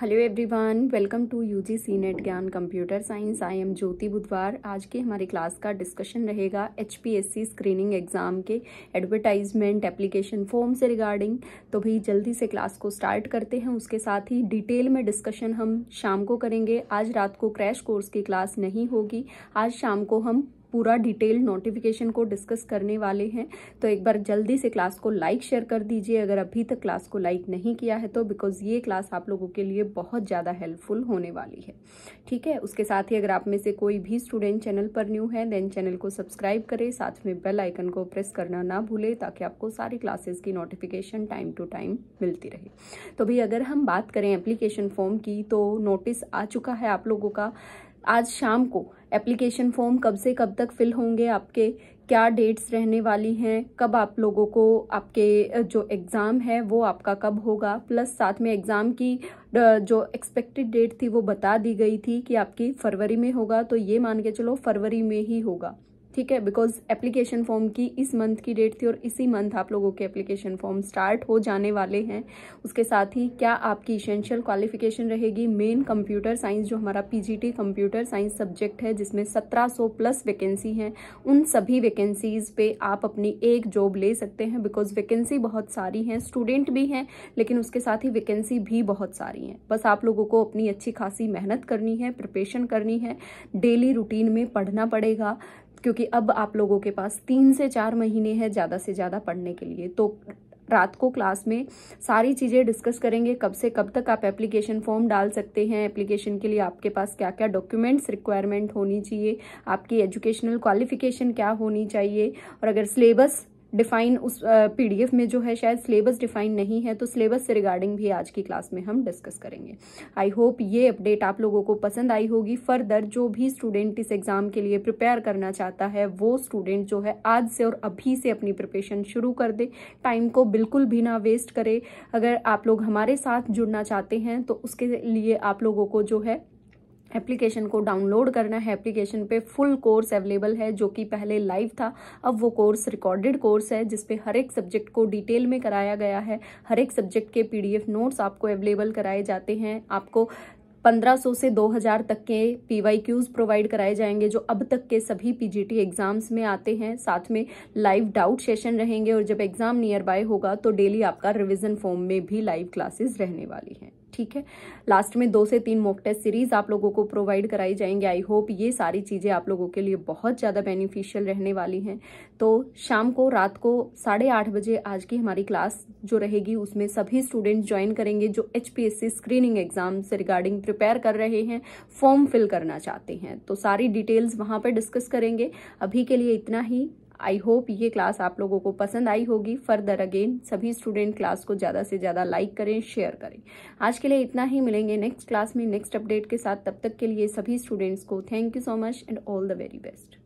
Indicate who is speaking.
Speaker 1: hello everyone welcome to UG C NET Gyan computer science I am Jyoti बुधवार आज के हमारे क्लास का डिस्कशन रहेगा एचपीएससी स्क्रीनिंग एग्ज़ाम के एडवर्टाइजमेंट एप्लीकेशन फॉर्म से रिगार्डिंग तो भाई जल्दी से क्लास को स्टार्ट करते हैं उसके साथ ही डिटेल में डिस्कशन हम शाम को करेंगे आज रात को क्रैश कोर्स की क्लास नहीं होगी आज शाम को हम पूरा डिटेल नोटिफिकेशन को डिस्कस करने वाले हैं तो एक बार जल्दी से क्लास को लाइक शेयर कर दीजिए अगर अभी तक क्लास को लाइक नहीं किया है तो बिकॉज ये क्लास आप लोगों के लिए बहुत ज़्यादा हेल्पफुल होने वाली है ठीक है उसके साथ ही अगर आप में से कोई भी स्टूडेंट चैनल पर न्यू है देन चैनल को सब्सक्राइब करें साथ में बेल आइकन को प्रेस करना ना भूलें ताकि आपको सारी क्लासेस की नोटिफिकेशन टाइम टू टाइम मिलती रहे तो भाई अगर हम बात करें एप्लीकेशन फॉर्म की तो नोटिस आ चुका है आप लोगों का आज शाम को एप्लीकेशन फॉर्म कब से कब तक फिल होंगे आपके क्या डेट्स रहने वाली हैं कब आप लोगों को आपके जो एग्ज़ाम है वो आपका कब होगा प्लस साथ में एग्ज़ाम की जो एक्सपेक्टेड डेट थी वो बता दी गई थी कि आपकी फरवरी में होगा तो ये मान के चलो फरवरी में ही होगा ठीक है बिकॉज एप्लीकेशन फॉर्म की इस मंथ की डेट थी और इसी मंथ आप लोगों के एप्लीकेशन फॉर्म स्टार्ट हो जाने वाले हैं उसके साथ ही क्या आपकी इसेंशियल क्वालिफिकेशन रहेगी मेन कंप्यूटर साइंस जो हमारा पीजीटी कंप्यूटर साइंस सब्जेक्ट है जिसमें 1700 प्लस वैकेंसी हैं उन सभी वैकेंसीज पे आप अपनी एक जॉब ले सकते हैं बिकॉज वैकेंसी बहुत सारी हैं स्टूडेंट भी हैं लेकिन उसके साथ ही वैकेंसी भी बहुत सारी हैं बस आप लोगों को अपनी अच्छी खासी मेहनत करनी है प्रिपरेशन करनी है डेली रूटीन में पढ़ना पड़ेगा क्योंकि अब आप लोगों के पास तीन से चार महीने हैं ज़्यादा से ज़्यादा पढ़ने के लिए तो रात को क्लास में सारी चीज़ें डिस्कस करेंगे कब से कब तक आप एप्लीकेशन फॉर्म डाल सकते हैं एप्लीकेशन के लिए आपके पास क्या क्या डॉक्यूमेंट्स रिक्वायरमेंट होनी चाहिए आपकी एजुकेशनल क्वालिफिकेशन क्या होनी चाहिए और अगर सिलेबस डिफाइन उस पीडीएफ में जो है शायद सिलेबस डिफाइन नहीं है तो सिलेबस से रिगार्डिंग भी आज की क्लास में हम डिस्कस करेंगे आई होप ये अपडेट आप लोगों को पसंद आई होगी फर्दर जो भी स्टूडेंट इस एग्ज़ाम के लिए प्रिपेयर करना चाहता है वो स्टूडेंट जो है आज से और अभी से अपनी प्रिपरेशन शुरू कर दे टाइम को बिल्कुल भी ना वेस्ट करे अगर आप लोग हमारे साथ जुड़ना चाहते हैं तो उसके लिए आप लोगों को जो है एप्लीकेशन को डाउनलोड करना है एप्लीकेशन पे फुल कोर्स अवेलेबल है जो कि पहले लाइव था अब वो कोर्स रिकॉर्डेड कोर्स है जिसपे हर एक सब्जेक्ट को डिटेल में कराया गया है हर एक सब्जेक्ट के पीडीएफ नोट्स आपको अवेलेबल कराए जाते हैं आपको 1500 से 2000 तक के पी वाई क्यूज़ प्रोवाइड कराए जाएंगे जो अब तक के सभी पीजीटी एग्ज़ाम्स में आते हैं साथ में लाइव डाउट सेशन रहेंगे और जब एग्ज़ाम नियर बाय होगा तो डेली आपका रिविज़न फॉर्म में भी लाइव क्लासेस रहने वाली हैं ठीक है लास्ट में दो से तीन मॉक टेस्ट सीरीज आप लोगों को प्रोवाइड कराई जाएंगे आई होप ये सारी चीज़ें आप लोगों के लिए बहुत ज़्यादा बेनिफिशियल रहने वाली हैं तो शाम को रात को साढ़े आठ बजे आज की हमारी क्लास जो रहेगी उसमें सभी स्टूडेंट ज्वाइन करेंगे जो एच स्क्रीनिंग एग्जाम से रिगार्डिंग प्रिपेयर कर रहे हैं फॉर्म फिल करना चाहते हैं तो सारी डिटेल्स वहाँ पर डिस्कस करेंगे अभी के लिए इतना ही आई होप ये क्लास आप लोगों को पसंद आई होगी फर्दर अगेन सभी स्टूडेंट क्लास को ज़्यादा से ज़्यादा लाइक करें शेयर करें आज के लिए इतना ही मिलेंगे नेक्स्ट क्लास में नेक्स्ट अपडेट के साथ तब तक के लिए सभी स्टूडेंट्स को thank you so much and all the very best